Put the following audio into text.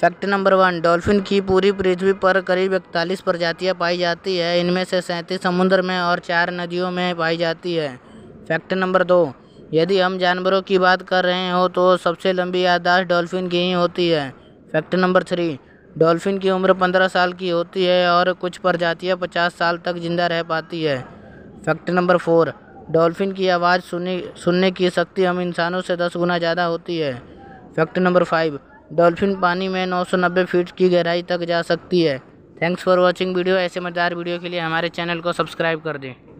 fact number one dolphin की पूरी पृथ्वी पर करीब इकतालीस प्रजातियाँ पाई जाती है इनमें से सैंतीस समुद्र में और चार नदियों में पाई जाती है फैक्ट नंबर दो यदि हम जानवरों की बात कर रहे हो तो सबसे लंबी यादाश्त डॉल्फिन की ही होती है फैक्ट नंबर थ्री डॉल्फिन की उम्र पंद्रह साल की होती है और कुछ प्रजातियाँ पचास साल तक जिंदा रह पाती है फैक्ट नंबर फोर डॉल्फिन की आवाज़ सुनने सुनने की शक्ति हम इंसानों से दस गुना ज़्यादा होती है फैक्ट नंबर फाइव डॉल्फिन पानी में 990 फीट की गहराई तक जा सकती है थैंक्स फॉर वॉचिंग वीडियो ऐसे मज़ेदार वीडियो के लिए हमारे चैनल को सब्सक्राइब कर दें